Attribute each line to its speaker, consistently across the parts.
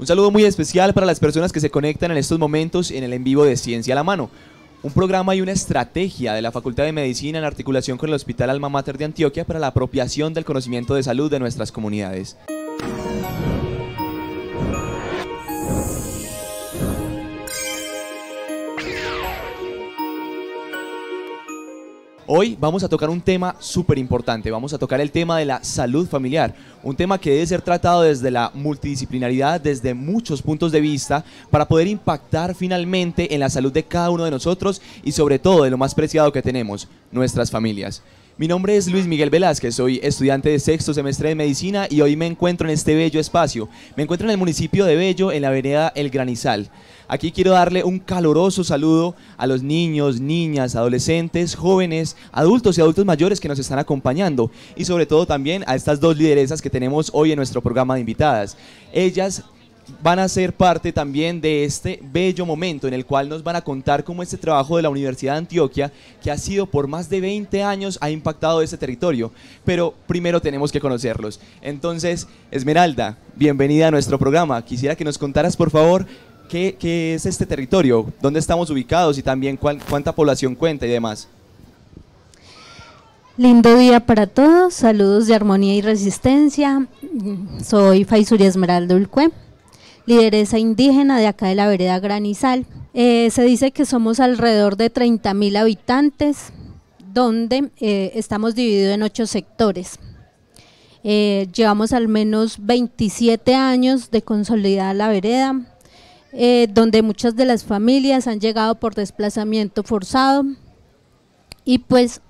Speaker 1: Un saludo muy especial para las personas que se conectan en estos momentos en el en vivo de Ciencia a la Mano, un programa y una estrategia de la Facultad de Medicina en articulación con el Hospital Alma Mater de Antioquia para la apropiación del conocimiento de salud de nuestras comunidades. Hoy vamos a tocar un tema súper importante, vamos a tocar el tema de la salud familiar, un tema que debe ser tratado desde la multidisciplinaridad, desde muchos puntos de vista, para poder impactar finalmente en la salud de cada uno de nosotros y sobre todo de lo más preciado que tenemos, nuestras familias. Mi nombre es Luis Miguel Velázquez, soy estudiante de sexto semestre de medicina y hoy me encuentro en este bello espacio. Me encuentro en el municipio de Bello, en la avenida El Granizal. Aquí quiero darle un caloroso saludo a los niños, niñas, adolescentes, jóvenes, adultos y adultos mayores que nos están acompañando y sobre todo también a estas dos lideresas que tenemos hoy en nuestro programa de invitadas. Ellas van a ser parte también de este bello momento en el cual nos van a contar cómo este trabajo de la Universidad de Antioquia, que ha sido por más de 20 años, ha impactado este territorio. Pero primero tenemos que conocerlos. Entonces, Esmeralda, bienvenida a nuestro programa. Quisiera que nos contaras, por favor, qué, es este territorio, dónde estamos ubicados y también cuánta población cuenta y demás.
Speaker 2: Lindo día para todos, saludos de armonía y resistencia. Soy Faizuri Esmeralda Ulcue lideresa indígena de acá de la vereda Granizal. Eh, se dice que somos alrededor de 30.000 habitantes, donde eh, estamos divididos en ocho sectores. Eh, llevamos al menos 27 años de consolidar la vereda, donde muchas de las familias han llegado por desplazamiento forzado y pues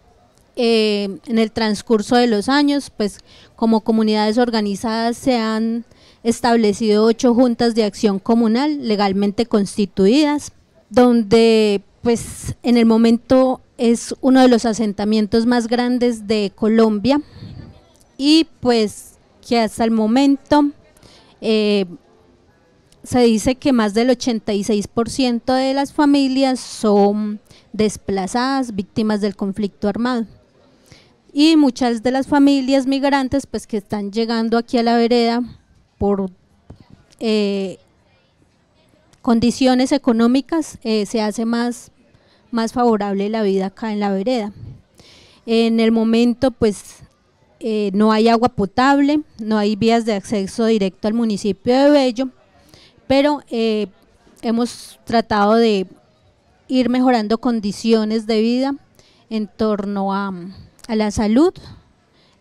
Speaker 2: en el transcurso de los años, pues como comunidades organizadas se han establecido ocho juntas de acción comunal legalmente constituidas, donde pues en el momento es uno de los asentamientos más grandes de Colombia y pues que hasta el momento eh, se dice que más del 86% de las familias son desplazadas, víctimas del conflicto armado. Y muchas de las familias migrantes pues que están llegando aquí a la vereda por eh, condiciones económicas eh, se hace más, más favorable la vida acá en la vereda. En el momento pues eh, no hay agua potable, no hay vías de acceso directo al municipio de Bello, pero hemos tratado de ir mejorando condiciones de vida en torno a, a la salud,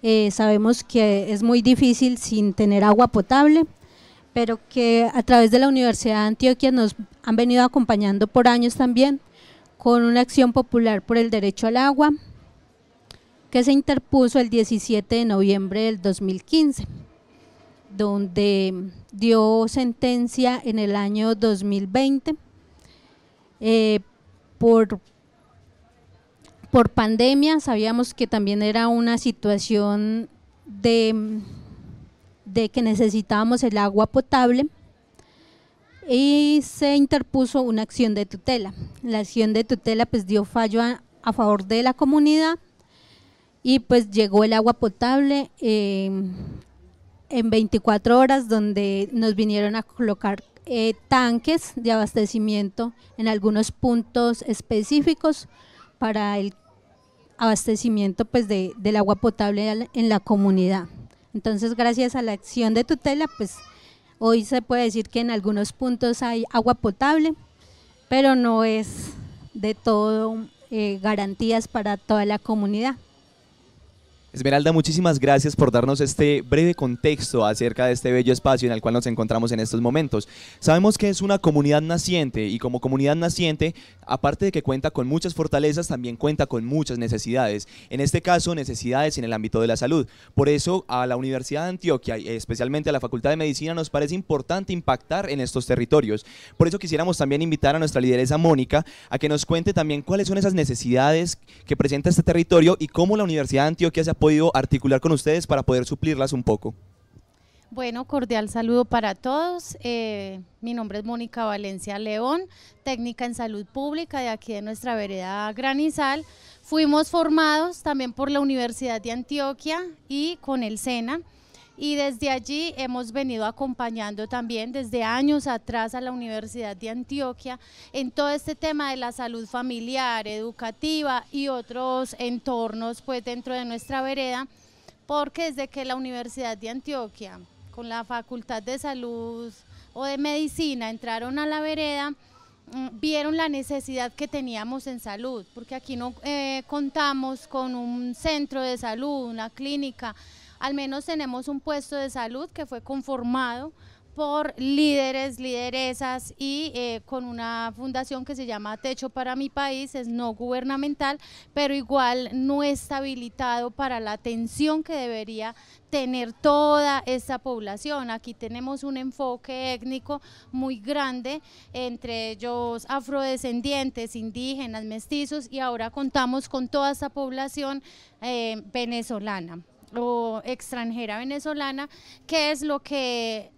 Speaker 2: eh, sabemos que es muy difícil sin tener agua potable, pero que a través de la Universidad de Antioquia nos han venido acompañando por años también con una acción popular por el derecho al agua que se interpuso el 17 de noviembre del 2015, donde dio sentencia en el año 2020 eh, por por pandemia sabíamos que también era una situación de, que necesitábamos el agua potable y se interpuso una acción de tutela. La acción de tutela pues dio fallo a, favor de la comunidad y pues llegó el agua potable em, en 24 horas donde nos vinieron a colocar eh, tanques de abastecimiento en algunos puntos específicos para el abastecimiento pues, de, del agua potable en la comunidad. Entonces, gracias a la acción de tutela, pues hoy se puede decir que en algunos puntos hay agua potable, pero no es de todo eh, garantías para toda la comunidad.
Speaker 1: Esmeralda, muchísimas gracias por darnos este breve contexto acerca de este bello espacio en el cual nos encontramos en estos momentos. Sabemos que es una comunidad naciente y como comunidad naciente, aparte de que cuenta con muchas fortalezas, también cuenta con muchas necesidades. En este caso, necesidades en el ámbito de la salud. Por eso, a la Universidad de Antioquia, y especialmente a la Facultad de Medicina, nos parece importante impactar en estos territorios. Por eso quisiéramos también invitar a nuestra lideresa Mónica a que nos cuente también cuáles son esas necesidades que presenta este territorio y cómo la Universidad de Antioquia se ha podido articular con ustedes para poder suplirlas un poco.
Speaker 3: Bueno, cordial saludo para todos. Eh, mi nombre es Mónica Valencia León, técnica en salud pública de aquí de nuestra vereda Granizal. Fuimos formados también por la Universidad de Antioquia y con el SENA y desde allí hemos venido acompañando también desde años atrás a la Universidad de Antioquia en todo este tema de la salud familiar, educativa y otros entornos pues dentro de nuestra vereda, porque desde que la Universidad de Antioquia con la Facultad de Salud o de Medicina entraron a la vereda, mm, vieron la necesidad que teníamos en salud, porque aquí no eh, contamos con un centro de salud, una clínica, al menos tenemos un puesto de salud que fue conformado por líderes, lideresas y eh, con una fundación que se llama Techo para mi país, es no gubernamental, pero igual no está habilitado para la atención que debería tener toda esta población. Aquí tenemos un enfoque étnico muy grande, entre ellos afrodescendientes, indígenas, mestizos y ahora contamos con toda esta población eh, venezolana o extranjera venezolana, que es lo que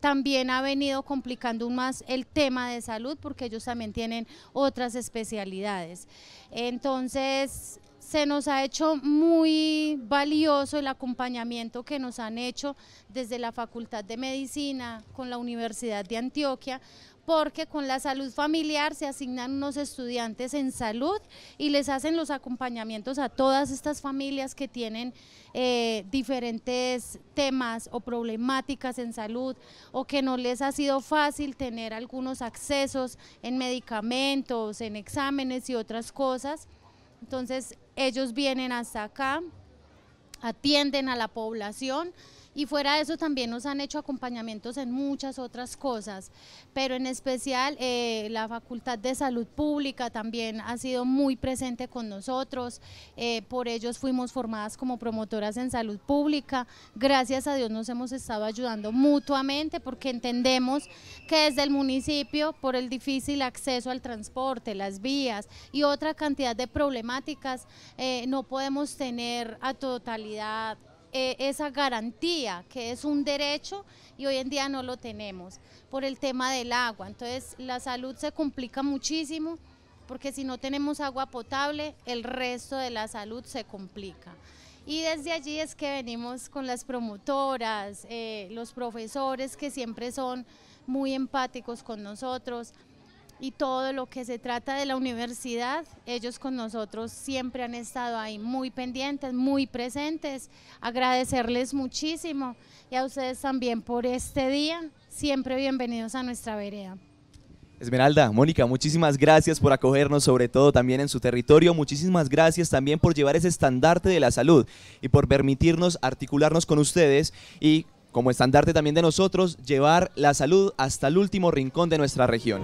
Speaker 3: también ha venido complicando más el tema de salud porque ellos también tienen otras especialidades. Entonces, se nos ha hecho muy valioso el acompañamiento que nos han hecho desde la Facultad de Medicina con la Universidad de Antioquia, porque con la salud familiar se asignan unos estudiantes en salud y les hacen los acompañamientos a todas estas familias que tienen eh, diferentes temas o problemáticas en salud o que no les ha sido fácil tener algunos accesos en medicamentos, en exámenes y otras cosas. Entonces ellos vienen hasta acá, atienden a la población, y fuera de eso también nos han hecho acompañamientos en muchas otras cosas, pero en especial eh, la Facultad de Salud Pública también ha sido muy presente con nosotros, eh, por ellos fuimos formadas como promotoras en salud pública, gracias a Dios nos hemos estado ayudando mutuamente porque entendemos que desde el municipio, por el difícil acceso al transporte, las vías y otra cantidad de problemáticas, eh, no podemos tener a totalidad eh, esa garantía, que es un derecho y hoy en día no lo tenemos por el tema del agua. Entonces la salud se complica muchísimo porque si no tenemos agua potable, el resto de la salud se complica. Y desde allí es que venimos con las promotoras, eh, los profesores que siempre son muy empáticos con nosotros, y todo lo que se trata de la universidad, ellos con nosotros siempre han estado ahí muy pendientes, muy presentes. Agradecerles muchísimo y a ustedes también por este día. Siempre bienvenidos a nuestra vereda.
Speaker 1: Esmeralda, Mónica, muchísimas gracias por acogernos, sobre todo también en su territorio. Muchísimas gracias también por llevar ese estandarte de la salud y por permitirnos articularnos con ustedes y como estandarte también de nosotros, llevar la salud hasta el último rincón de nuestra región.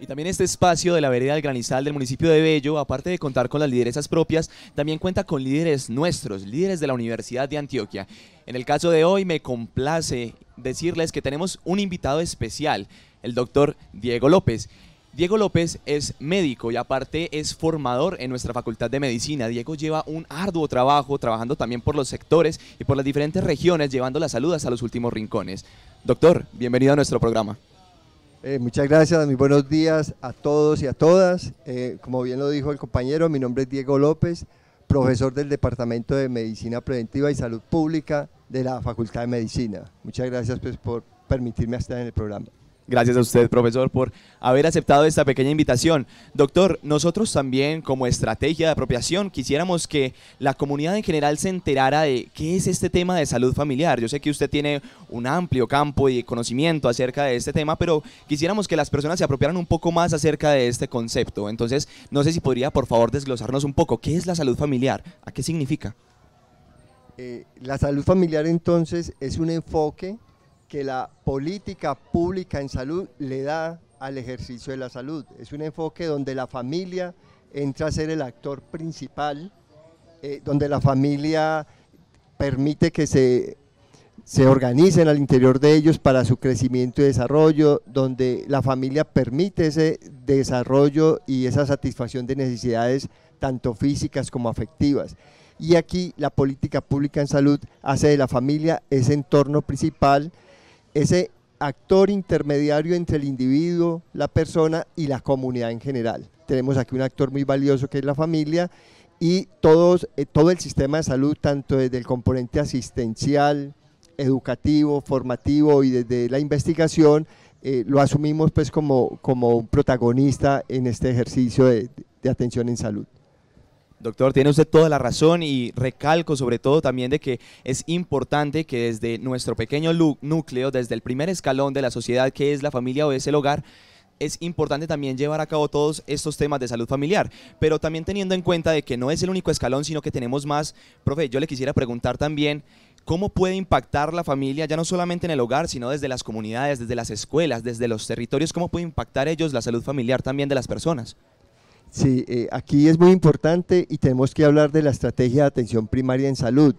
Speaker 1: Y también este espacio de la vereda del Granizal del municipio de Bello, aparte de contar con las lideresas propias, también cuenta con líderes nuestros, líderes de la Universidad de Antioquia. En el caso de hoy me complace decirles que tenemos un invitado especial, el doctor Diego López. Diego López es médico y aparte es formador en nuestra Facultad de Medicina. Diego lleva un arduo trabajo trabajando también por los sectores y por las diferentes regiones, llevando las salud a los últimos rincones. Doctor, bienvenido a nuestro programa.
Speaker 4: Eh, muchas gracias, muy buenos días a todos y a todas. Eh, como bien lo dijo el compañero, mi nombre es Diego López, profesor del Departamento de Medicina Preventiva y Salud Pública de la Facultad de Medicina. Muchas gracias pues, por permitirme estar en el programa.
Speaker 1: Gracias a usted, profesor, por haber aceptado esta pequeña invitación. Doctor, nosotros también como estrategia de apropiación quisiéramos que la comunidad en general se enterara de qué es este tema de salud familiar. Yo sé que usted tiene un amplio campo y conocimiento acerca de este tema, pero quisiéramos que las personas se apropiaran un poco más acerca de este concepto. Entonces, no sé si podría, por favor, desglosarnos un poco qué es la salud familiar, a qué significa.
Speaker 4: Eh, la salud familiar entonces es un enfoque que la política pública en salud le da al ejercicio de la salud. Es un enfoque donde la familia entra a ser el actor principal, eh, donde la familia permite que se, se organicen al interior de ellos para su crecimiento y desarrollo, donde la familia permite ese desarrollo y esa satisfacción de necesidades tanto físicas como afectivas. Y aquí la política pública en salud hace de la familia ese entorno principal, ese actor intermediario entre el individuo, la persona y la comunidad en general. Tenemos aquí un actor muy valioso que es la familia y eh, todo el sistema de salud, tanto desde el componente asistencial, educativo, formativo y desde la investigación, eh, lo asumimos pues como, un protagonista en este ejercicio de atención en salud.
Speaker 1: Doctor, tiene usted toda la razón y recalco sobre todo también de que es importante que desde nuestro pequeño núcleo, desde el primer escalón de la sociedad que es la familia o es el hogar, es importante también llevar a cabo todos estos temas de salud familiar, pero también teniendo en cuenta de que no es el único escalón, sino que tenemos más. Profe, yo le quisiera preguntar también cómo puede impactar la familia, ya no solamente en el hogar, sino desde las comunidades, desde las escuelas, desde los territorios, cómo puede impactar ellos la salud familiar también de las personas.
Speaker 4: Sí, eh, aquí es muy importante y tenemos que hablar de la estrategia de atención primaria en salud,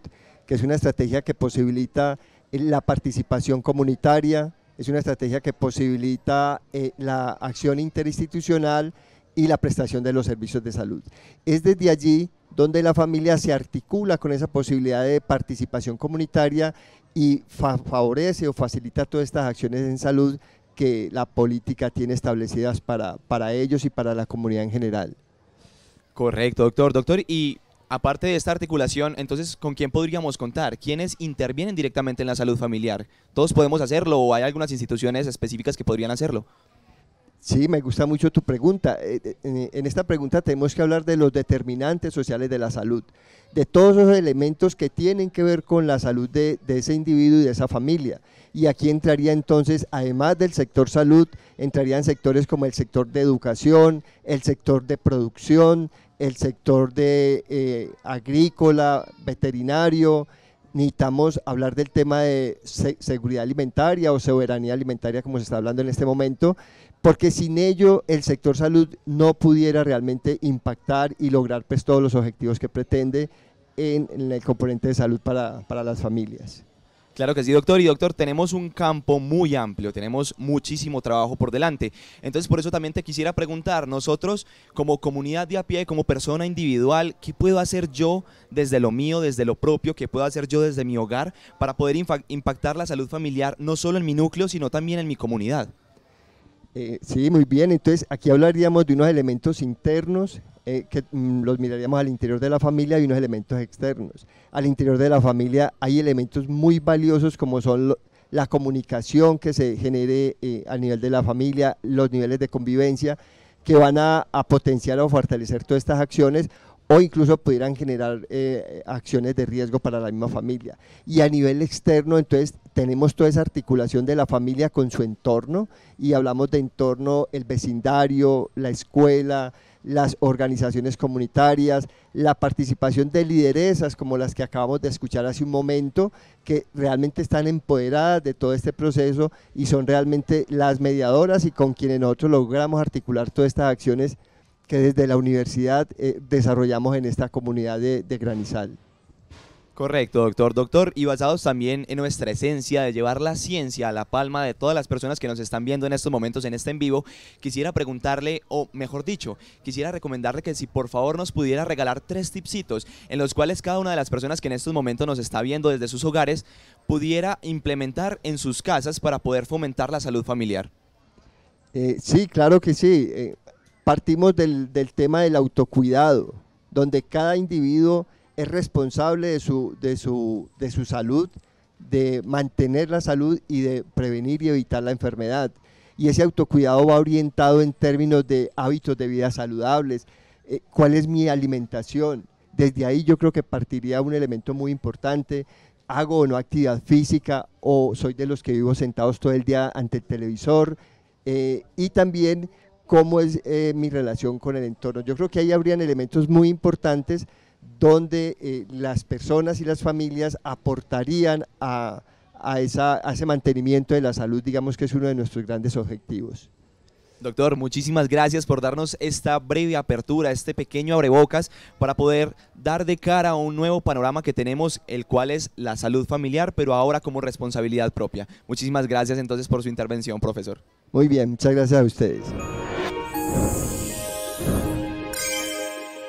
Speaker 4: que es una estrategia que posibilita eh, la participación comunitaria, es una estrategia que posibilita eh, la acción interinstitucional y la prestación de los servicios de salud. Es desde allí donde la familia se articula con esa posibilidad de participación comunitaria y favorece o facilita todas estas acciones en salud que la política tiene establecidas
Speaker 1: para, para ellos y para la comunidad en general. Correcto, doctor. Doctor, y aparte de esta articulación, entonces, ¿con quién podríamos contar? ¿Quiénes intervienen directamente en la salud familiar? ¿Todos podemos hacerlo o hay algunas instituciones específicas que podrían hacerlo? Sí, me
Speaker 4: gusta mucho tu pregunta. Eh, eh, en esta pregunta tenemos que hablar de los determinantes sociales de la salud, de todos los elementos que tienen que ver con la salud de, ese individuo y de esa familia. Y aquí entraría entonces, además del sector salud, entrarían sectores como el sector de educación, el sector de producción, el sector de eh, agrícola, veterinario, necesitamos hablar del tema de seguridad alimentaria o soberanía alimentaria, como se está hablando en este momento, porque sin ello el sector salud no pudiera realmente impactar y lograr pues, todos los objetivos que pretende en, el componente de salud para, para las familias.
Speaker 1: Claro que sí, doctor. Y doctor, tenemos un campo muy amplio, tenemos muchísimo trabajo por delante. Entonces, por eso también te quisiera preguntar, nosotros como comunidad de a pie, como persona individual, ¿qué puedo hacer yo desde lo mío, desde lo propio, qué puedo hacer yo desde mi hogar para poder impactar la salud familiar, no solo en mi núcleo, sino también en mi comunidad? Eh,
Speaker 4: sí, muy bien. Entonces, aquí hablaríamos de unos elementos internos eh, que mm, los miraríamos al interior de la familia y unos elementos externos. Al interior de la familia hay elementos muy valiosos como son la comunicación que se genere eh, a nivel de la familia, los niveles de convivencia que van a, potenciar o fortalecer todas estas acciones o incluso pudieran generar acciones de riesgo para la misma familia. Y a nivel externo, entonces, tenemos toda esa articulación de la familia con su entorno y hablamos de entorno, el vecindario, la escuela, las organizaciones comunitarias, la participación de lideresas como las que acabamos de escuchar hace un momento, que realmente están empoderadas de todo este proceso y son realmente las mediadoras y con quienes nosotros logramos articular todas estas acciones que desde la universidad eh, desarrollamos en esta comunidad de
Speaker 1: Granizal. Correcto, doctor. Doctor, y basados también en nuestra esencia de llevar la ciencia a la palma de todas las personas que nos están viendo en estos momentos en este en vivo, quisiera preguntarle, o mejor dicho, quisiera recomendarle que si por favor nos pudiera regalar tres tipsitos en los cuales cada una de las personas que en estos momentos nos está viendo desde sus hogares pudiera implementar en sus casas para poder fomentar la salud familiar.
Speaker 4: Eh, sí, claro que sí. Eh, partimos del, del tema del autocuidado, donde cada individuo es responsable de su, de su, de su salud, de mantener la salud y de prevenir y evitar la enfermedad. Y ese autocuidado va orientado en términos de hábitos de vida saludables, eh, cuál es mi alimentación. Desde ahí yo creo que partiría un elemento muy importante, hago o no actividad física o soy de los que vivo sentados todo el día ante el televisor eh, y también cómo es eh, mi relación con el entorno. Yo creo que ahí habrían elementos muy importantes donde eh, las personas y las familias aportarían a, a, esa, a ese mantenimiento de la salud, digamos que es uno de nuestros grandes objetivos.
Speaker 1: Doctor, muchísimas gracias por darnos esta breve apertura, este pequeño abrebocas para poder dar de cara a un nuevo panorama que tenemos, el cual es la salud familiar, pero ahora como responsabilidad propia. Muchísimas gracias entonces por su intervención, profesor.
Speaker 4: Muy bien, muchas gracias a ustedes.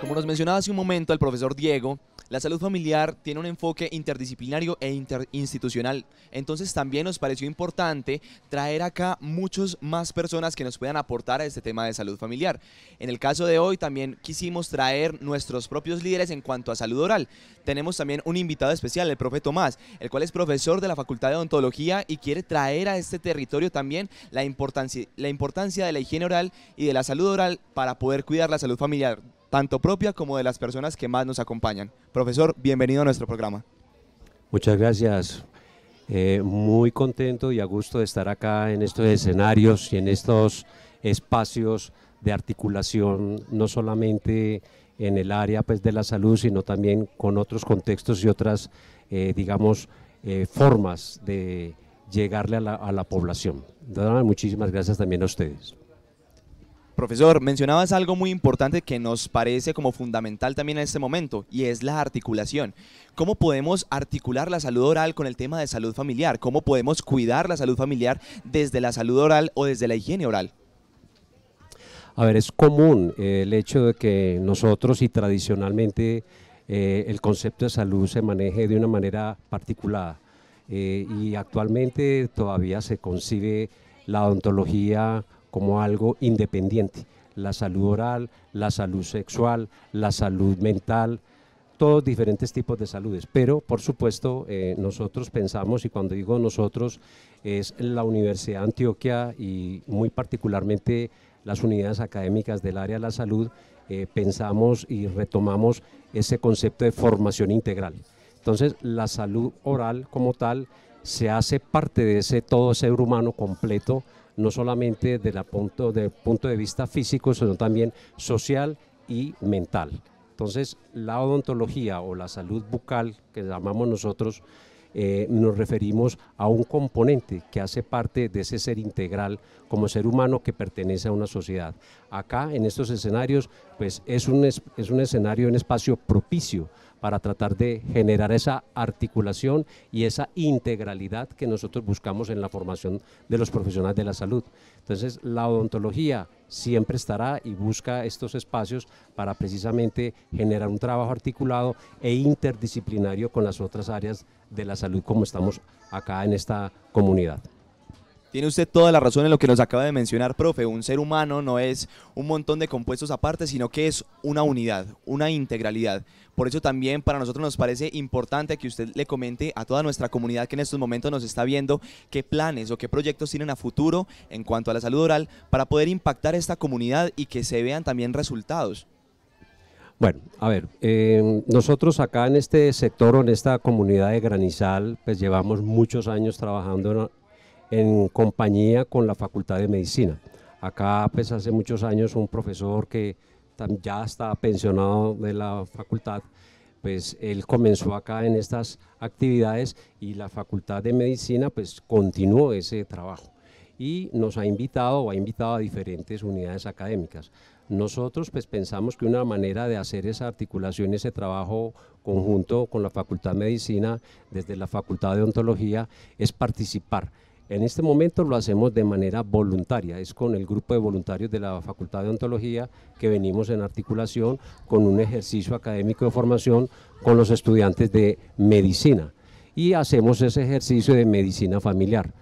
Speaker 1: Como nos mencionaba hace un momento el profesor Diego, la salud familiar tiene un enfoque interdisciplinario e interinstitucional, entonces también nos pareció importante traer acá muchas más personas que nos puedan aportar a este tema de salud familiar. En el caso de hoy también quisimos traer nuestros propios líderes en cuanto a salud oral. Tenemos también un invitado especial, el profe Tomás, el cual es profesor de la Facultad de Odontología y quiere traer a este territorio también la importancia, la importancia de la higiene oral y de la salud oral para poder cuidar la salud familiar tanto propia como de las personas que más nos acompañan. Profesor, bienvenido a nuestro programa.
Speaker 5: Muchas gracias. Eh, muy contento y a gusto de estar acá en estos escenarios y en estos espacios de articulación, no solamente en el área pues, de la salud, sino también con otros contextos y otras, eh, digamos, eh, formas de llegarle a la, población. muchísimas gracias también a ustedes.
Speaker 1: Profesor, mencionabas algo muy importante que nos parece como fundamental también en este momento y es la articulación. ¿Cómo podemos articular la salud oral con el tema de salud familiar? ¿Cómo podemos cuidar la salud familiar desde la salud oral o desde la higiene oral?
Speaker 5: A ver, es común eh, el hecho de que nosotros y tradicionalmente eh, el concepto de salud se maneje de una manera particular eh, y actualmente todavía se concibe la odontología como algo independiente. La salud oral, la salud sexual, la salud mental, todos diferentes tipos de saludes, pero por supuesto eh, nosotros pensamos, y cuando digo nosotros, es la Universidad de Antioquia y muy particularmente las unidades académicas del área de la salud, eh, pensamos y retomamos ese concepto de formación integral. Entonces la salud oral como tal se hace parte de ese todo ser humano completo no solamente desde el punto, de vista físico, sino también social y mental. Entonces, la odontología o la salud bucal, que llamamos nosotros, eh, nos referimos a un componente que hace parte de ese ser integral como ser humano que pertenece a una sociedad. Acá, en estos escenarios, pues es un, es un escenario, un espacio propicio para tratar de generar esa articulación y esa integralidad que nosotros buscamos en la formación de los profesionales de la salud. Entonces, la odontología siempre estará y busca estos espacios para precisamente generar un trabajo articulado e interdisciplinario con las otras áreas de la salud como estamos acá en esta comunidad. Tiene usted toda la razón en lo que nos acaba de mencionar, profe. Un ser humano no es
Speaker 1: un montón de compuestos aparte, sino que es una unidad, una integralidad. Por eso también para nosotros nos parece importante que usted le comente a toda nuestra comunidad que en estos momentos nos está viendo qué planes o qué proyectos tienen a futuro en cuanto a la salud oral para poder impactar esta comunidad y que se vean también resultados.
Speaker 5: Bueno, a ver, em, nosotros acá en este sector o en esta comunidad de Granizal, pues llevamos muchos años trabajando en en compañía con la Facultad de Medicina. Acá, pues hace muchos años, un profesor que ya está pensionado de la facultad, pues él comenzó acá en estas actividades y la Facultad de Medicina pues continuó ese trabajo y nos ha invitado o ha invitado a diferentes unidades académicas. Nosotros pues pensamos que una manera de hacer esa articulación, ese trabajo conjunto con la Facultad de Medicina, desde la Facultad de Ontología, es participar en este momento lo hacemos de manera voluntaria, es con el grupo de voluntarios de la Facultad de Ontología que venimos en articulación con un ejercicio académico de formación con los estudiantes de medicina y hacemos ese ejercicio de medicina familiar.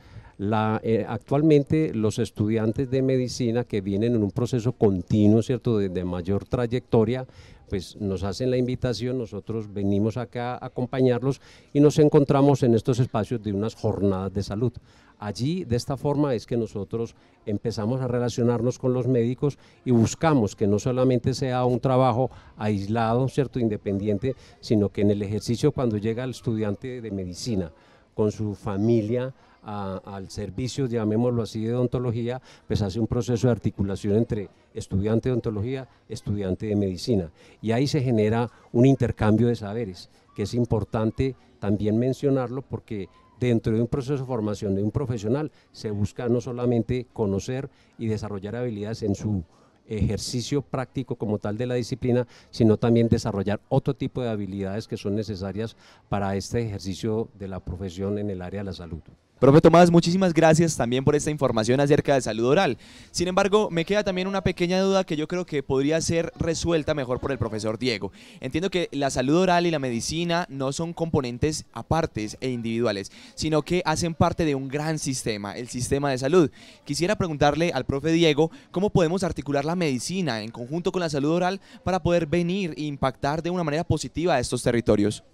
Speaker 5: Eh, actualmente los estudiantes de medicina que vienen en un proceso continuo, ¿cierto?, desde de mayor trayectoria, pues nos hacen la invitación, nosotros venimos acá a acompañarlos y nos encontramos en estos espacios de unas jornadas de salud. Allí, de esta forma, es que nosotros empezamos a relacionarnos con los médicos y buscamos que no solamente sea un trabajo aislado, ¿cierto?, independiente, sino que en el ejercicio cuando llega el estudiante de medicina con su familia, al servicio, llamémoslo así, de odontología, pues hace un proceso de articulación entre estudiante de odontología, estudiante de medicina. Y ahí se genera un intercambio de saberes, que es importante también mencionarlo porque dentro de un proceso de formación de un profesional se busca no solamente conocer y desarrollar habilidades en su ejercicio práctico como tal de la disciplina, sino también desarrollar otro tipo de habilidades que son necesarias para este ejercicio de la profesión en el área de la salud.
Speaker 6: Profe
Speaker 1: Tomás, muchísimas gracias también por esta información acerca de salud oral. Sin embargo, me queda también una pequeña duda que yo creo que podría ser resuelta mejor por el profesor Diego. Entiendo que la salud oral y la medicina no son componentes apartes e individuales, sino que hacen parte de un gran sistema, el sistema de salud. Quisiera preguntarle al profe Diego cómo podemos articular la medicina en conjunto con la salud oral para poder venir e impactar de una manera positiva a estos territorios.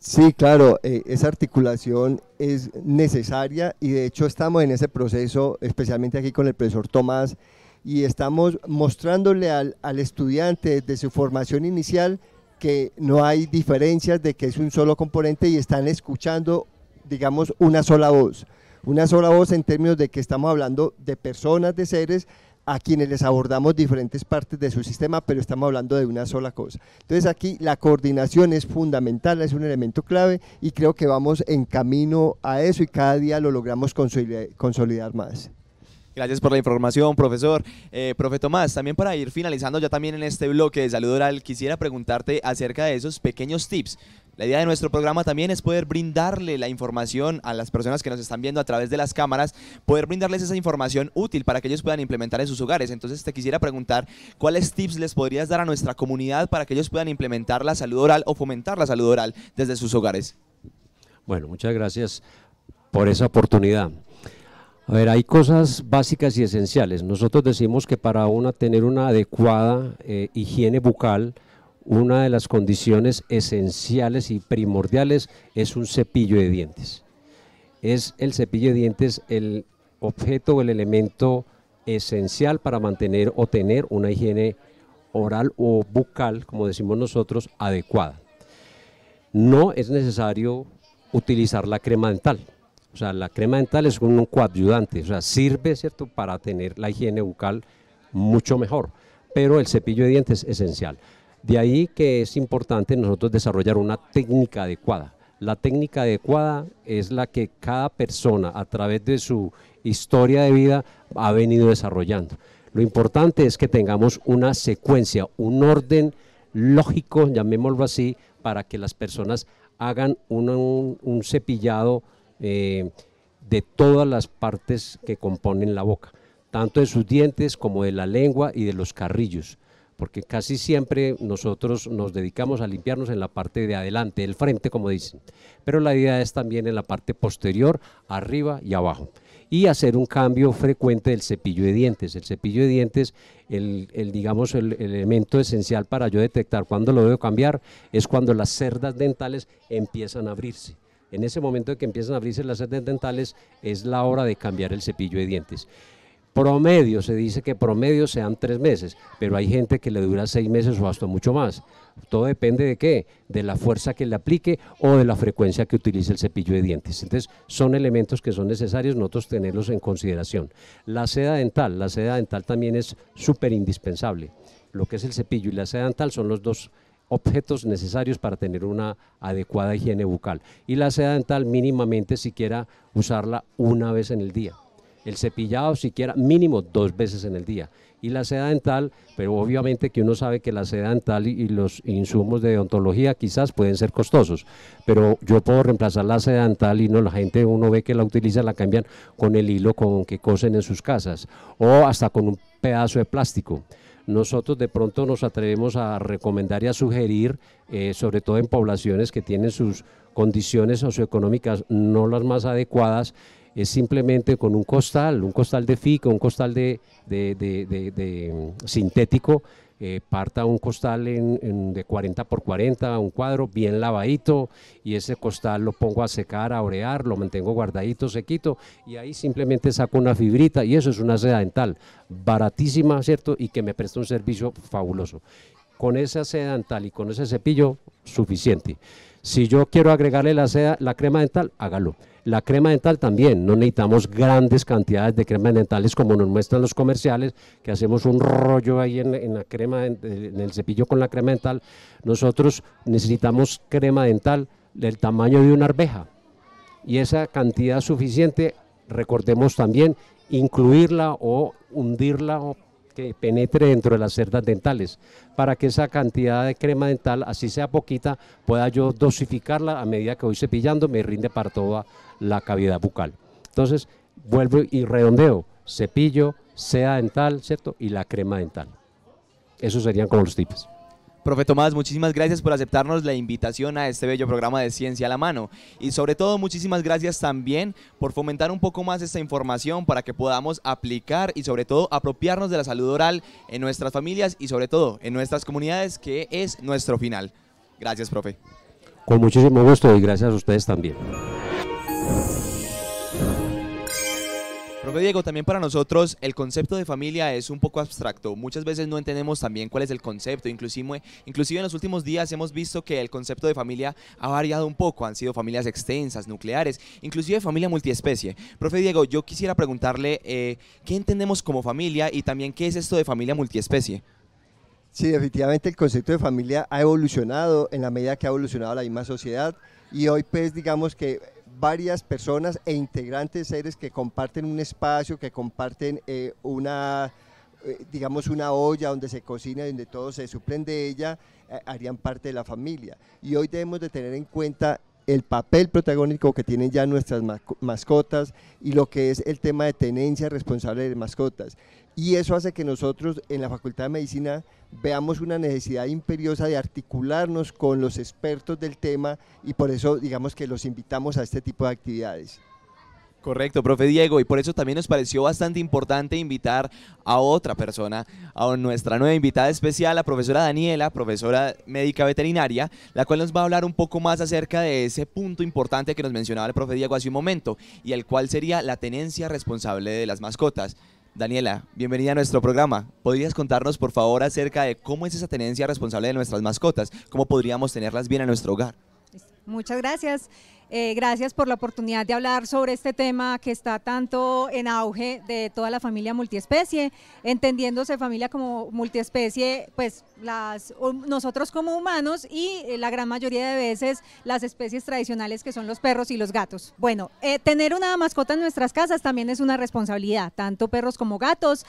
Speaker 4: Sí, claro, eh, esa articulación es necesaria y de hecho estamos en ese proceso, especialmente aquí con el profesor Tomás, y estamos mostrándole al, al estudiante de su formación inicial que no hay diferencias de que es un solo componente y están escuchando, digamos, una sola voz. Una sola voz en términos de que estamos hablando de personas, de seres a quienes les abordamos diferentes partes de su sistema, pero estamos hablando de una sola cosa. Entonces aquí la coordinación es fundamental, es un elemento clave y creo que vamos en camino a eso y cada día lo logramos consolidar más.
Speaker 1: Gracias por la información, profesor. Eh, profe Tomás, también para ir finalizando ya también en este bloque de salud oral, quisiera preguntarte acerca de esos pequeños tips la idea de nuestro programa también es poder brindarle la información a las personas que nos están viendo a través de las cámaras, poder brindarles esa información útil para que ellos puedan implementar en sus hogares. Entonces te quisiera preguntar, ¿cuáles tips les podrías dar a nuestra comunidad para que ellos puedan implementar la salud oral o fomentar la salud oral desde sus hogares?
Speaker 5: Bueno, muchas gracias por esa oportunidad. A ver, hay cosas básicas y esenciales. Nosotros decimos que para una, tener una adecuada eh, higiene bucal, una de las condiciones esenciales y primordiales es un cepillo de dientes. Es el cepillo de dientes el objeto o el elemento esencial para mantener o tener una higiene oral o bucal, como decimos nosotros, adecuada. No es necesario utilizar la crema dental. O sea, la crema dental es un coadyudante, o sea, sirve, ¿cierto?, para tener la higiene bucal mucho mejor. Pero el cepillo de dientes es esencial. De ahí que es importante nosotros desarrollar una técnica adecuada. La técnica adecuada es la que cada persona a través de su historia de vida ha venido desarrollando. Lo importante es que tengamos una secuencia, un orden lógico, llamémoslo así, para que las personas hagan un, cepillado eh, de todas las partes que componen la boca, tanto de sus dientes como de la lengua y de los carrillos porque casi siempre nosotros nos dedicamos a limpiarnos en la parte de adelante, el frente como dicen, pero la idea es también en la parte posterior, arriba y abajo. Y hacer un cambio frecuente del cepillo de dientes. El cepillo de dientes, el, digamos, el, elemento esencial para yo detectar cuando lo debo cambiar es cuando las cerdas dentales empiezan a abrirse. En ese momento que empiezan a abrirse las cerdas dentales es la hora de cambiar el cepillo de dientes. Promedio, se dice que promedio sean tres meses, pero hay gente que le dura seis meses o hasta mucho más. Todo depende de qué, de la fuerza que le aplique o de la frecuencia que utilice el cepillo de dientes. Entonces, son elementos que son necesarios nosotros tenerlos en consideración. La seda dental, la seda dental también es súper indispensable. Lo que es el cepillo y la seda dental son los dos objetos necesarios para tener una adecuada higiene bucal. Y la seda dental mínimamente siquiera usarla una vez en el día el cepillado siquiera mínimo dos veces en el día. Y la seda dental, pero obviamente que uno sabe que la seda dental y, los insumos de odontología quizás pueden ser costosos, pero yo puedo reemplazar la seda dental y no la gente uno ve que la utiliza, la cambian con el hilo con que cosen en sus casas o hasta con un pedazo de plástico nosotros de pronto nos atrevemos a recomendar y a sugerir, eh, sobre todo en poblaciones que tienen sus condiciones socioeconómicas no las más adecuadas, es simplemente con un costal, un costal de fico, un costal de, mm, sintético, eh, parta un costal de 40 por 40, un cuadro bien lavadito y ese costal lo pongo a secar, a orear, lo mantengo guardadito, sequito y ahí simplemente saco una fibrita y eso es una seda dental baratísima, ¿cierto? Y que me presta un servicio fabuloso. Con esa seda dental y con ese cepillo, suficiente. Si yo quiero agregarle la seda, la crema dental, hágalo. La crema dental también, no necesitamos grandes cantidades de crema dentales como nos muestran los comerciales, que hacemos un rollo ahí en, la crema, en, el cepillo con la crema dental. Nosotros necesitamos crema dental del tamaño de una arveja y esa cantidad suficiente, recordemos también, incluirla o hundirla o que penetre dentro de las cerdas dentales, para que esa cantidad de crema dental, así sea poquita, pueda yo dosificarla a medida que voy cepillando, me rinde para toda la cavidad bucal. Entonces, vuelvo y redondeo, cepillo, sea dental, ¿cierto? Y la crema dental. Esos serían como los tips. Profe Tomás, muchísimas gracias por aceptarnos
Speaker 1: la invitación a este bello programa de Ciencia a la Mano. Y sobre todo, muchísimas gracias también por fomentar un poco más esta información para que podamos aplicar y sobre todo apropiarnos de la salud oral en nuestras familias y sobre todo en nuestras comunidades, que es nuestro final. Gracias, profe.
Speaker 5: Con muchísimo gusto y gracias a ustedes también.
Speaker 1: Profe Diego, también para nosotros el concepto de familia es un poco abstracto. Muchas veces no entendemos también cuál es el concepto. Inclusive, inclusive en los últimos días hemos visto que el concepto de familia ha variado un poco. Han sido familias extensas, nucleares, inclusive familia multiespecie. Profe Diego, yo quisiera preguntarle eh, qué entendemos como familia y también qué es esto de familia multiespecie.
Speaker 4: Sí, definitivamente el concepto de familia ha evolucionado en la medida que ha evolucionado la misma sociedad y hoy pues digamos que varias personas e integrantes, seres que comparten un espacio, que comparten eh, una eh, digamos una olla donde se cocina, donde todo se suplen de ella, eh, harían parte de la familia. Y hoy debemos de tener en cuenta el papel protagónico que tienen ya nuestras mascotas y lo que es el tema de tenencia responsable de mascotas. Y eso hace que nosotros en la Facultad de Medicina veamos una necesidad imperiosa de articularnos con los expertos del tema y por eso digamos que los invitamos a este tipo de actividades.
Speaker 1: Correcto, profe Diego, y por eso también nos pareció bastante importante invitar a otra persona, a nuestra nueva invitada especial, la profesora Daniela, profesora médica veterinaria, la cual nos va a hablar un poco más acerca de ese punto importante que nos mencionaba el profe Diego hace un momento, y el cual sería la tenencia responsable de las mascotas. Daniela, bienvenida a nuestro programa. ¿Podrías contarnos, por favor, acerca de cómo es esa tenencia responsable de nuestras mascotas? ¿Cómo podríamos tenerlas bien en nuestro hogar?
Speaker 7: Muchas gracias. Eh, gracias por la oportunidad de hablar sobre este tema que está tanto en auge de toda la familia multiespecie, entendiéndose familia como multiespecie, pues las, nosotros como humanos y eh, la gran mayoría de veces las especies tradicionales que son los perros y los gatos. Bueno, eh, tener una mascota en nuestras casas también es una responsabilidad, tanto perros como gatos,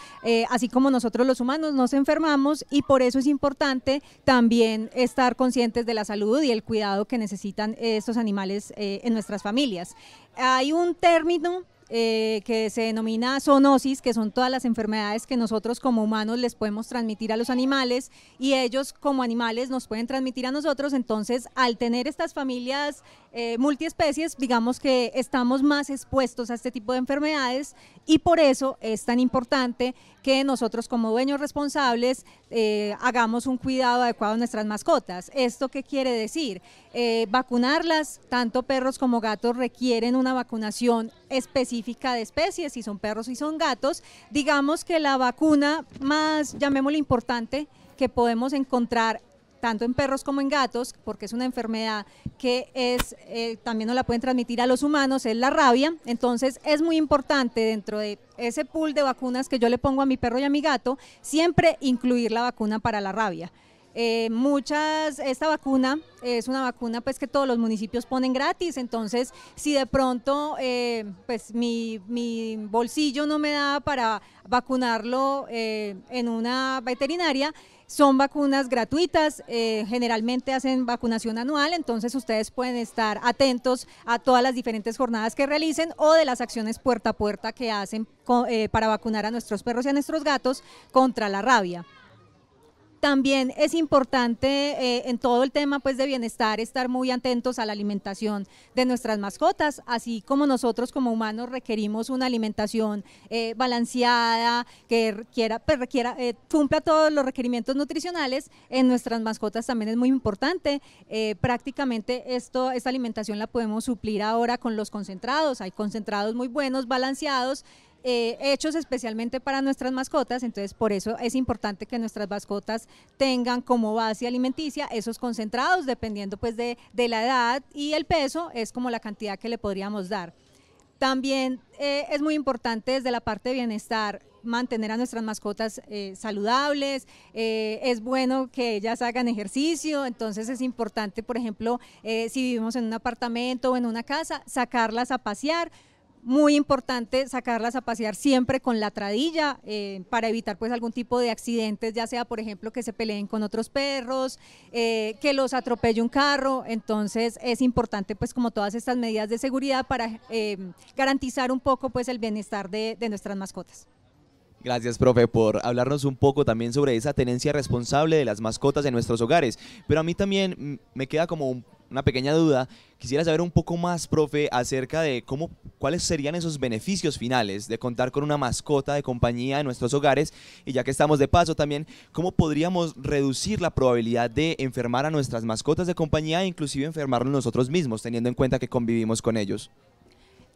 Speaker 7: así como nosotros los humanos nos enfermamos y por eso es importante también estar conscientes de la salud y el cuidado que necesitan estos animales eh, en nuestras familias. Hay un término eh, que se denomina zoonosis, que son todas las enfermedades que nosotros como humanos les podemos transmitir a los animales y ellos como animales nos pueden transmitir a nosotros. Entonces, al tener estas familias eh, multiespecies, digamos que estamos más expuestos a este tipo de enfermedades y por eso es tan importante que nosotros como dueños responsables eh, hagamos un cuidado adecuado de nuestras mascotas. ¿Esto qué quiere decir? Eh, vacunarlas, tanto perros como gatos requieren una vacunación específica de especies, si son perros y son gatos. Digamos que la vacuna más, llamémoslo importante, que podemos encontrar tanto en perros como en gatos, porque es una enfermedad que es, eh, también no la pueden transmitir a los humanos, es la rabia. Entonces es muy importante dentro de ese pool de vacunas que yo le pongo a mi perro y a mi gato, siempre incluir la vacuna para la rabia. Eh, muchas, esta vacuna es una vacuna pues que todos los municipios ponen gratis, entonces si de pronto eh, pues mi, mi, bolsillo no me da para vacunarlo en una veterinaria, son vacunas gratuitas, eh, generalmente hacen vacunación anual, entonces ustedes pueden estar atentos a todas las diferentes jornadas que realicen o de las acciones puerta a puerta que hacen eh, para vacunar a nuestros perros y a nuestros gatos contra la rabia. También es importante eh, en todo el tema pues, de bienestar estar muy atentos a la alimentación de nuestras mascotas, así como nosotros como humanos requerimos una alimentación eh, balanceada, que requiera, pues, requiera eh, cumpla todos los requerimientos nutricionales, en nuestras mascotas también es muy importante. prácticamente esto, esta alimentación la podemos suplir ahora con los concentrados, hay concentrados muy buenos, balanceados, eh, hechos especialmente para nuestras mascotas, entonces por eso es importante que nuestras mascotas tengan como base alimenticia esos concentrados, dependiendo pues de, la edad y el peso, es como la cantidad que le podríamos dar. También eh, es muy importante desde la parte de bienestar mantener a nuestras mascotas eh, saludables, es bueno que ellas hagan ejercicio, entonces es importante, por ejemplo, si vivimos en un apartamento o en una casa, sacarlas a pasear, muy importante sacarlas a pasear siempre con la tradilla eh, para evitar pues algún tipo de accidentes, ya sea por ejemplo que se peleen con otros perros, eh, que los atropelle un carro, entonces es importante pues como todas estas medidas de seguridad para eh, garantizar un poco pues el bienestar de, de nuestras mascotas.
Speaker 1: Gracias, profe, por hablarnos un poco también sobre esa tenencia responsable de las mascotas en nuestros hogares. Pero a mí también me queda como un una pequeña duda. Quisiera saber un poco más, profe, acerca de cómo, cuáles serían esos beneficios finales de contar con una mascota de compañía en nuestros hogares. Y ya que estamos de paso también, ¿cómo podríamos reducir la probabilidad de enfermar a nuestras mascotas de compañía e inclusive enfermarnos nosotros mismos, teniendo en cuenta que convivimos con ellos?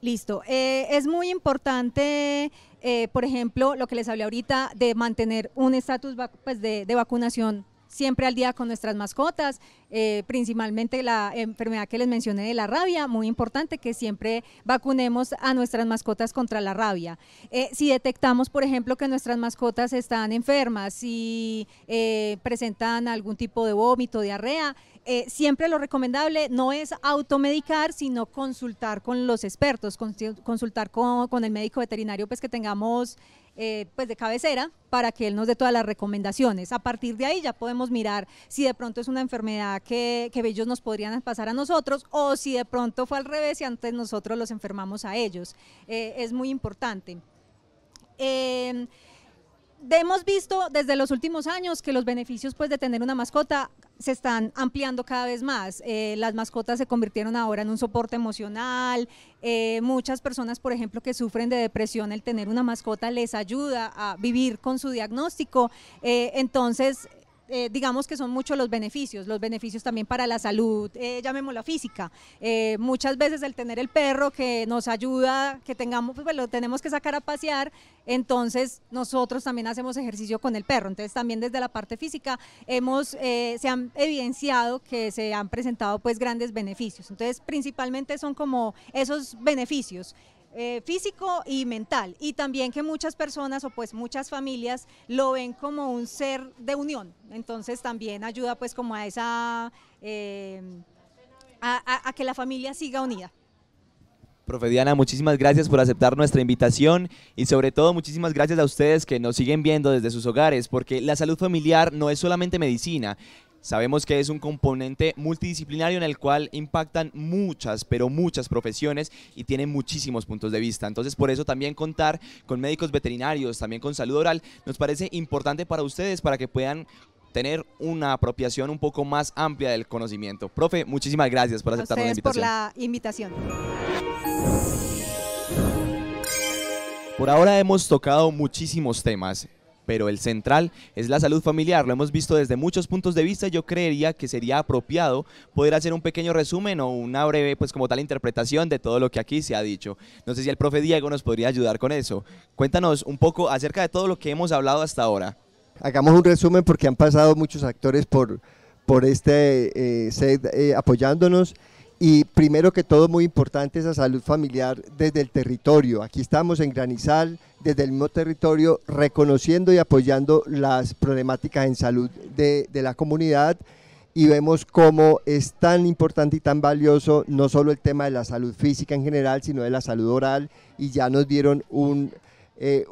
Speaker 7: Listo. Eh, es muy importante, eh, por ejemplo, lo que les hablé ahorita de mantener un estatus pues, de, de vacunación siempre al día con nuestras mascotas, eh, principalmente la enfermedad que les mencioné de la rabia, muy importante que siempre vacunemos a nuestras mascotas contra la rabia. Eh, si detectamos, por ejemplo, que nuestras mascotas están enfermas, si eh, presentan algún tipo de vómito, diarrea, eh, siempre lo recomendable no es automedicar, sino consultar con los expertos, consultar con, el médico veterinario pues, que tengamos eh, pues, de cabecera para que él nos dé todas las recomendaciones. A partir de ahí ya podemos mirar si de pronto es una enfermedad que, ellos nos podrían pasar a nosotros o si de pronto fue al revés y antes nosotros los enfermamos a ellos. Eh, es muy importante em, hemos visto desde los últimos años que los beneficios pues, de tener una mascota se están ampliando cada vez más. Eh, las mascotas se convirtieron ahora en un soporte emocional. Eh, muchas personas, por ejemplo, que sufren de depresión, el tener una mascota les ayuda a vivir con su diagnóstico. Eh, entonces, eh, digamos que son muchos los beneficios, los beneficios también para la salud, eh, llamémoslo física. Eh, muchas veces el tener el perro que nos ayuda, que tengamos, pues, lo tenemos que sacar a pasear, entonces nosotros también hacemos ejercicio con el perro. Entonces también desde la parte física hemos, se han evidenciado que se han presentado pues grandes beneficios. Entonces principalmente son como esos beneficios eh, físico y mental. Y también que muchas personas o pues muchas familias lo ven como un ser de unión. Entonces también ayuda pues como a esa, eh, a, a que la familia siga unida.
Speaker 1: Profe Diana, muchísimas gracias por aceptar nuestra invitación y sobre todo muchísimas gracias a ustedes que nos siguen viendo desde sus hogares, porque la salud familiar no es solamente medicina, Sabemos que es un componente multidisciplinario en el cual impactan muchas, pero muchas profesiones y tiene muchísimos puntos de vista. Entonces, por eso también contar con médicos veterinarios, también con salud oral, nos parece importante para ustedes para que puedan tener una apropiación un poco más amplia del conocimiento. Profe, muchísimas gracias por aceptar la invitación. por la invitación. Por ahora hemos tocado muchísimos temas pero el central es la salud familiar. Lo hemos visto desde muchos puntos de vista. Yo creería que sería apropiado poder hacer un pequeño resumen o una breve, pues como tal, interpretación de todo lo que aquí se ha dicho. No sé si el profe Diego nos podría ayudar con eso. Cuéntanos un poco acerca de todo lo que hemos hablado hasta ahora.
Speaker 4: Hagamos un resumen porque han pasado muchos actores por, por este eh, set eh, apoyándonos y primero que todo, muy importante esa salud familiar desde el territorio. Aquí estamos en Granizal, desde el mismo territorio, reconociendo y apoyando las problemáticas en salud de, la comunidad y vemos cómo es tan importante y tan valioso no solo el tema de la salud física en general, sino de la salud oral y ya nos dieron un, eh,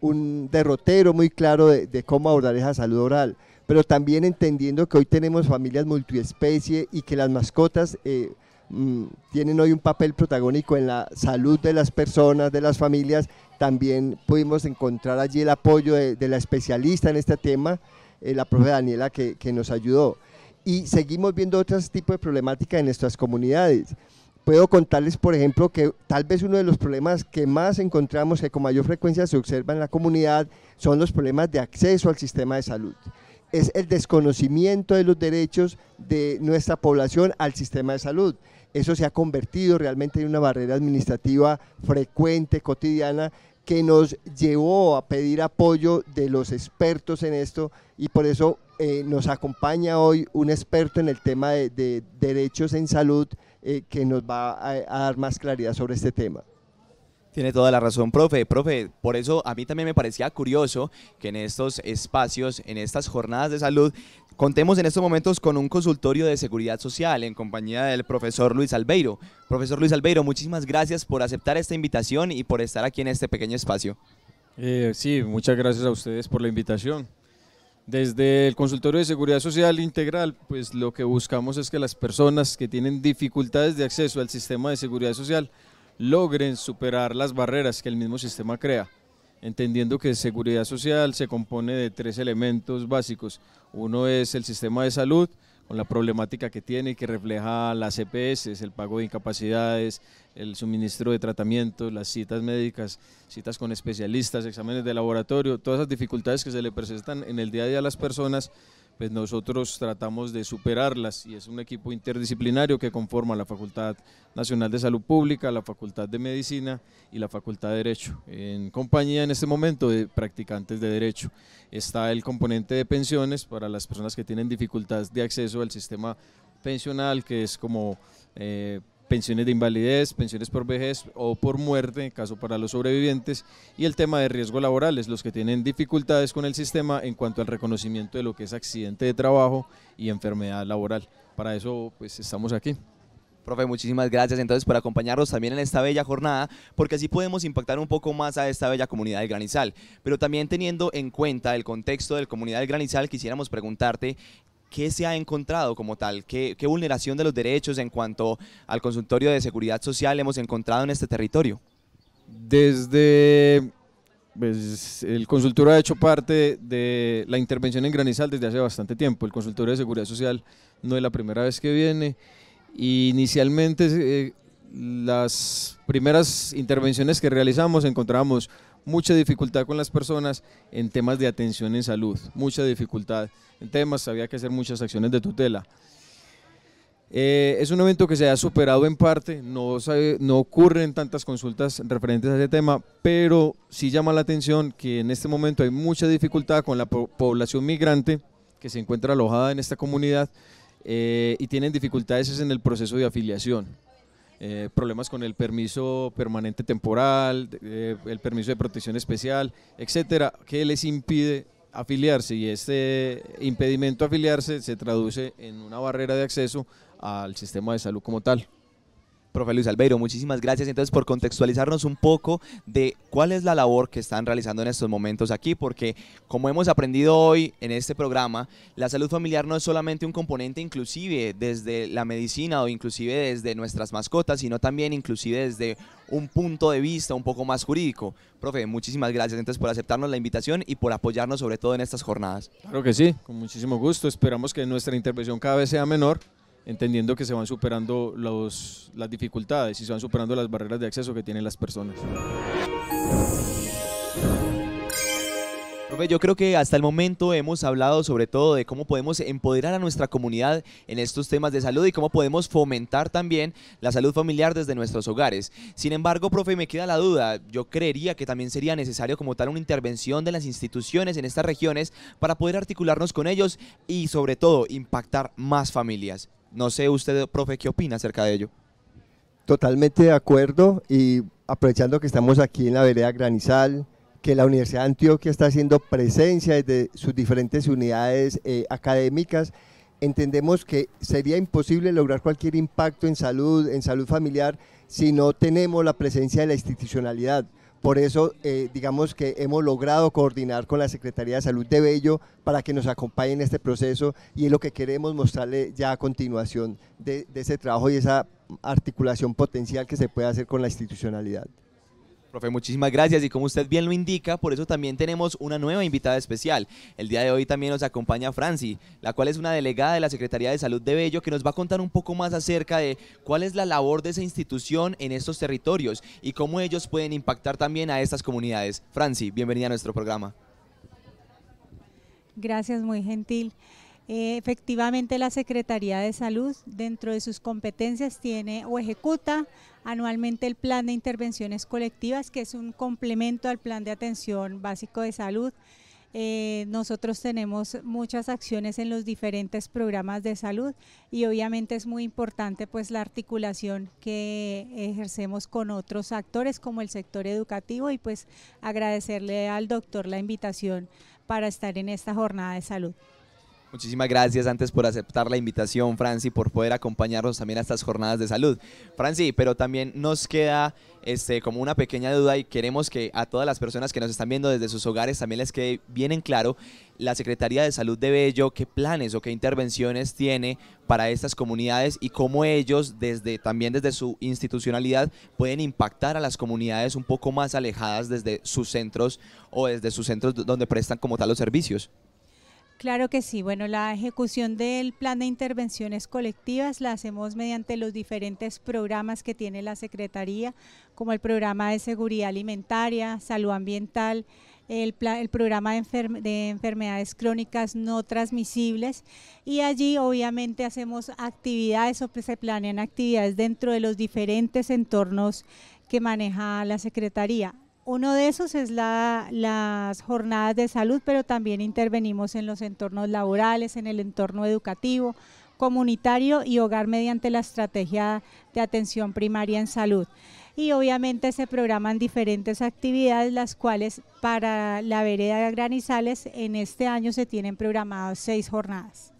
Speaker 4: un derrotero muy claro de, cómo abordar esa salud oral pero también entendiendo que hoy tenemos familias multiespecie y que las mascotas eh, Mm, tienen hoy un papel protagónico en la salud de las personas, de las familias. También pudimos encontrar allí el apoyo de, la especialista en este tema, eh, la profe Daniela, que, nos ayudó. Y seguimos viendo otros tipos de problemática en nuestras comunidades puedo contarles, por ejemplo, que tal vez uno de los problemas que más encontramos, que con mayor frecuencia se observa en la comunidad, son los problemas de acceso al sistema de salud. Es el desconocimiento de los derechos de nuestra población al sistema de salud eso se ha convertido realmente en una barrera administrativa frecuente, cotidiana, que nos llevó a pedir apoyo de los expertos en esto y por eso eh, nos acompaña hoy un experto en el tema de, derechos en salud eh, que nos va a dar más claridad sobre este tema.
Speaker 1: Tiene toda la razón, profe. Profe, por eso a mí también me parecía curioso que en estos espacios, en estas jornadas de salud, contemos en estos momentos con un consultorio de seguridad social en compañía del profesor Luis Albeiro. Profesor Luis Albeiro, muchísimas gracias por aceptar esta invitación y por estar aquí en este pequeño espacio.
Speaker 6: Eh, sí, muchas gracias a ustedes por la invitación. Desde el consultorio de seguridad social integral, pues lo que buscamos es que las personas que tienen dificultades de acceso al sistema de seguridad social logren superar las barreras que el mismo sistema crea, entendiendo que seguridad social se compone de tres elementos básicos. Uno es el sistema de salud, con la problemática que tiene que refleja las EPS, el pago de incapacidades, el suministro de tratamientos, las citas médicas, citas con especialistas, exámenes de laboratorio, todas las dificultades que se le presentan en el día a día a las personas pues nosotros tratamos de superarlas y es un equipo interdisciplinario que conforma la Facultad Nacional de Salud Pública, la Facultad de Medicina y la Facultad de Derecho, en compañía en este momento de practicantes de Derecho. Está el componente de pensiones para las personas que tienen dificultades de acceso al sistema pensional, que es como... Eh, pensiones de invalidez, pensiones por vejez o por muerte, en caso para los sobrevivientes, y el tema de riesgos laborales, los que tienen dificultades con el sistema en cuanto al reconocimiento de lo que es accidente de trabajo y enfermedad laboral. Para eso pues estamos aquí. Profe, muchísimas gracias entonces por acompañarnos también en esta bella jornada, porque así podemos
Speaker 1: impactar un poco más a esta bella comunidad de Granizal. Pero también teniendo en cuenta el contexto de la comunidad del Granizal, quisiéramos preguntarte ¿qué se ha encontrado como tal? ¿Qué, vulneración de los derechos en cuanto al consultorio de seguridad social hemos encontrado en este territorio?
Speaker 6: Desde pues, el consultorio ha hecho parte de la intervención en Granizal desde hace bastante tiempo. El consultorio de seguridad social no es la primera vez que viene. Inicialmente, eh, las primeras intervenciones que realizamos encontramos mucha dificultad con las personas en temas de atención en salud, mucha dificultad en temas, había que hacer muchas acciones de tutela. Eh, es un evento que se ha superado en parte, no, ocurren tantas consultas referentes a ese tema, pero sí llama la atención que en este momento hay mucha dificultad con la población migrante que se encuentra alojada en esta comunidad eh, y tienen dificultades en el proceso de afiliación. Eh, problemas con el permiso permanente temporal, eh, el permiso de protección especial, etcétera, que les impide afiliarse y este impedimento a afiliarse se traduce en una barrera de acceso al sistema de salud como tal. Profe Luis Albeiro, muchísimas gracias entonces por contextualizarnos un poco
Speaker 1: de cuál es la labor que están realizando en estos momentos aquí, porque como hemos aprendido hoy en este programa, la salud familiar no es solamente un componente inclusive desde la medicina o inclusive desde nuestras mascotas, sino también inclusive desde un punto de vista un poco más jurídico. Profe, muchísimas gracias entonces por aceptarnos la invitación y por apoyarnos sobre todo en estas jornadas.
Speaker 6: Claro que sí, con muchísimo gusto. Esperamos que nuestra intervención cada vez sea menor entendiendo que se van superando las dificultades y se van superando las barreras de acceso que tienen las personas. Yo creo que hasta el momento
Speaker 1: hemos hablado sobre todo de cómo podemos empoderar a nuestra comunidad en estos temas de salud y cómo podemos fomentar también la salud familiar desde nuestros hogares. Sin embargo, profe, me queda la duda. Yo creería que también sería necesario como tal una intervención de las instituciones en estas regiones para poder articularnos con ellos y sobre todo impactar más familias. No sé usted, profe, ¿qué opina acerca de ello?
Speaker 4: Totalmente de acuerdo y aprovechando que estamos aquí en la vereda Granizal, que la Universidad de Antioquia está haciendo presencia desde sus diferentes unidades eh, académicas, entendemos que sería imposible lograr cualquier impacto en salud, en salud familiar, si no tenemos la presencia de la institucionalidad. Por eso, eh, digamos que hemos logrado coordinar con la Secretaría de Salud de Bello para que nos acompañe en este proceso y es lo que queremos mostrarle ya a continuación de ese
Speaker 1: trabajo y esa
Speaker 4: articulación potencial que se puede hacer
Speaker 1: con la institucionalidad. Profe, muchísimas gracias y como usted bien lo indica, por eso también tenemos una nueva invitada especial. El día de hoy también nos acompaña Franci, la cual es una delegada de la Secretaría de Salud de Bello que nos va a contar un poco más acerca de cuál es la labor de esa institución en estos territorios y cómo ellos pueden impactar también a estas comunidades. Franci, bienvenida a nuestro programa.
Speaker 8: Gracias, muy gentil efectivamente, la Secretaría de Salud, dentro de sus competencias, tiene o ejecuta anualmente el Plan de Intervenciones Colectivas, que es un complemento al Plan de Atención Básico de Salud. Eh, nosotros tenemos muchas acciones en los diferentes programas de salud y obviamente es muy importante pues la articulación que ejercemos con otros actores como el sector educativo y pues agradecerle al doctor la invitación para estar en esta jornada de salud.
Speaker 1: Muchísimas gracias antes por aceptar la invitación, Franci, por poder acompañarnos también a estas jornadas de salud. Franci, pero también nos queda este, como una pequeña duda y queremos que a todas las personas que nos están viendo desde sus hogares también les quede bien en claro la Secretaría de Salud de Bello, qué planes o qué intervenciones tiene para estas comunidades y cómo ellos desde también desde su institucionalidad pueden impactar a las comunidades un poco más alejadas desde sus centros o desde sus centros donde prestan como tal los servicios.
Speaker 8: Claro que sí. Bueno, la ejecución del plan de intervenciones colectivas la hacemos mediante los diferentes programas que tiene la Secretaría, como el programa de seguridad alimentaria, salud ambiental, el, programa de enfermedades crónicas no transmisibles y allí obviamente hacemos actividades o se planean actividades dentro de los diferentes entornos que maneja la Secretaría. Uno de esos es las jornadas de salud, pero también intervenimos en los entornos laborales, en el entorno educativo, comunitario y hogar mediante la estrategia de atención primaria en salud. Y obviamente se programan diferentes actividades, las cuales para la vereda de Granizales en este año se tienen programadas seis jornadas.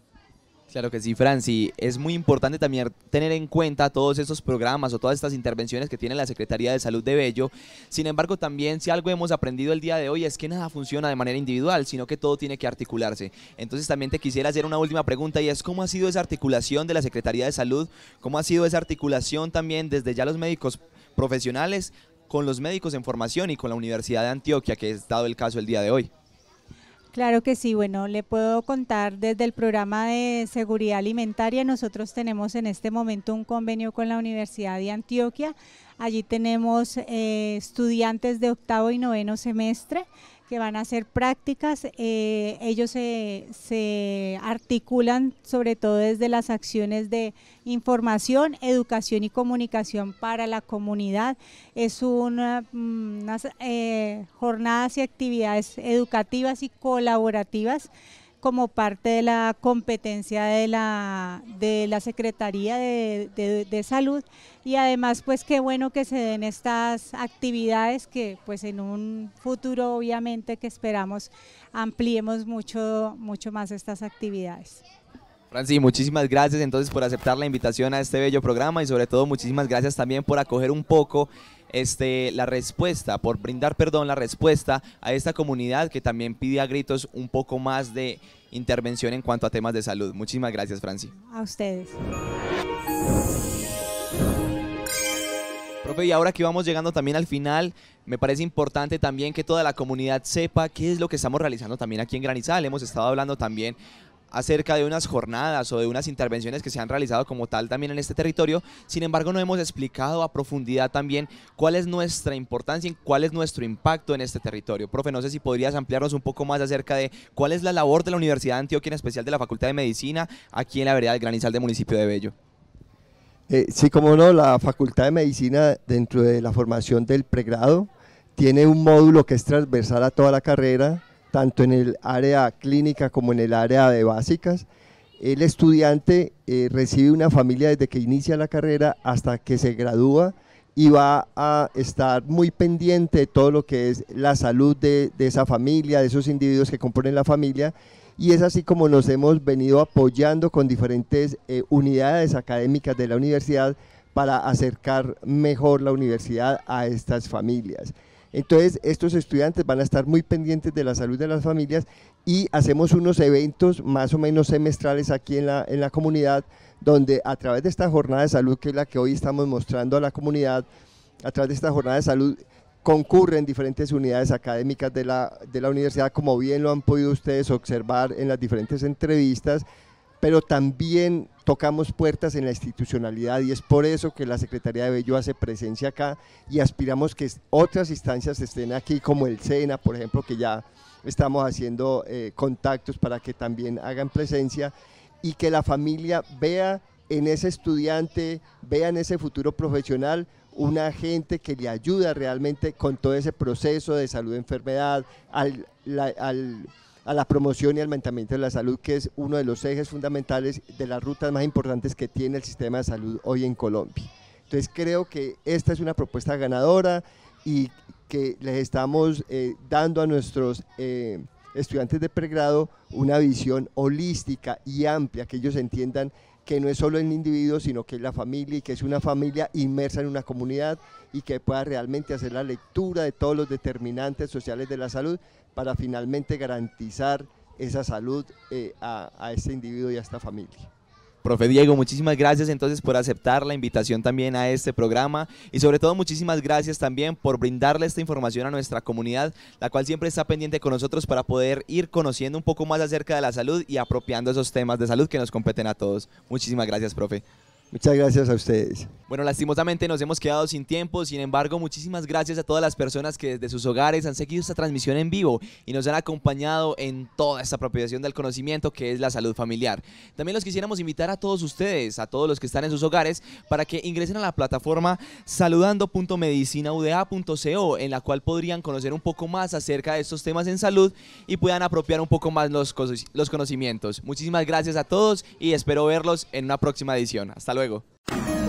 Speaker 1: Claro que sí, Franci. Es muy importante también tener en cuenta todos esos programas o todas estas intervenciones que tiene la Secretaría de Salud de Bello. Sin embargo, también si algo hemos aprendido el día de hoy es que nada funciona de manera individual, sino que todo tiene que articularse. Entonces también te quisiera hacer una última pregunta y es cómo ha sido esa articulación de la Secretaría de Salud, cómo ha sido esa articulación también desde ya los médicos profesionales con los médicos en formación y con la Universidad de Antioquia, que es dado el caso el día de hoy.
Speaker 8: Claro que sí, bueno, le puedo contar desde el programa de seguridad alimentaria, nosotros tenemos en este momento un convenio con la Universidad de Antioquia Allí tenemos eh, estudiantes de octavo y noveno semestre que van a hacer prácticas. Eh, ellos se, articulan sobre todo desde las acciones de información, educación y comunicación para la comunidad. Es una, eh, mm, unas jornadas y actividades educativas y colaborativas como parte de la competencia de la, de la Secretaría de, Salud y además pues qué bueno que se den estas actividades que pues en un futuro obviamente que esperamos ampliemos mucho, mucho más estas actividades.
Speaker 1: Franci, muchísimas gracias entonces por aceptar la invitación a este bello programa y sobre todo muchísimas gracias también por acoger un poco este, la respuesta, por brindar perdón, la respuesta a esta comunidad que también pide a gritos un poco más de intervención en cuanto a temas de salud. Muchísimas gracias, Franci. A ustedes. Profe, y ahora que vamos llegando también al final, me parece importante también que toda la comunidad sepa qué es lo que estamos realizando también aquí en Granizal. Hemos estado hablando también acerca de unas jornadas o de unas intervenciones que se han realizado como tal también en este territorio. Sin embargo, no hemos explicado a profundidad también cuál es nuestra importancia y cuál es nuestro impacto en este territorio. Profe, no sé si podrías ampliarnos un poco más acerca de cuál es la labor de la Universidad Antioquia, en especial de la Facultad de Medicina, aquí en la vereda del Granizal del municipio de Bello.
Speaker 4: Eh, sí, como no, la Facultad de Medicina dentro de la formación del pregrado tiene un módulo que es transversal a toda la carrera, tanto en el área clínica como en el área de básicas. El estudiante eh, recibe una familia desde que inicia la carrera hasta que se gradúa y va a estar muy pendiente de todo lo que es la salud de, esa familia, de esos individuos que componen la familia y es así como nos hemos venido apoyando con diferentes eh, unidades académicas de la universidad para acercar mejor la universidad a estas familias. Entonces, estos estudiantes van a estar muy pendientes de la salud de las familias y hacemos unos eventos más o menos semestrales aquí en la, comunidad, donde a través de esta jornada de salud, que es la que hoy estamos mostrando a la comunidad, a través de esta jornada de salud, concurren diferentes unidades académicas de la universidad, como bien lo han podido ustedes observar en las diferentes entrevistas, pero también tocamos puertas en la institucionalidad y es por eso que la Secretaría de Bello hace presencia acá y aspiramos que otras instancias estén aquí, como el SENA, por ejemplo, que ya estamos haciendo eh, contactos para que también hagan presencia y que la familia vea en ese estudiante, vea en ese futuro profesional una gente que le ayuda realmente con todo ese proceso de salud-enfermedad, al a la promoción y al mantenimiento de la salud, que es uno de los ejes fundamentales de las rutas más importantes que tiene el sistema de salud hoy en Colombia. Entonces creo que esta es una propuesta ganadora y que les estamos eh, dando a nuestros eh, estudiantes de pregrado una visión holística y amplia, que ellos entiendan que no es solo el individuo, sino que es la familia y que es una familia inmersa en una comunidad y que pueda realmente hacer la lectura de todos los determinantes sociales de la salud para finalmente garantizar esa salud eh, a, a este individuo y a esta familia.
Speaker 1: Profe Diego, muchísimas gracias entonces por aceptar la invitación también a este programa y sobre todo muchísimas gracias también por brindarle esta información a nuestra comunidad, la cual siempre está pendiente con nosotros para poder ir conociendo un poco más acerca de la salud y apropiando esos temas de salud que nos competen a todos. Muchísimas gracias, profe. Muchas gracias a ustedes. Bueno, lastimosamente nos hemos quedado sin tiempo, sin embargo, muchísimas gracias a todas las personas que desde sus hogares han seguido esta transmisión en vivo y nos han acompañado en toda esta apropiación del conocimiento que es la salud familiar. También los quisiéramos invitar a todos ustedes, a todos los que están en sus hogares, para que ingresen a la plataforma saludando.medicinauda.co, en la cual podrían conocer un poco más acerca de estos temas en salud y puedan apropiar un poco más los, los conocimientos. Muchísimas gracias a todos y espero verlos en una próxima edición. Hasta luego luego.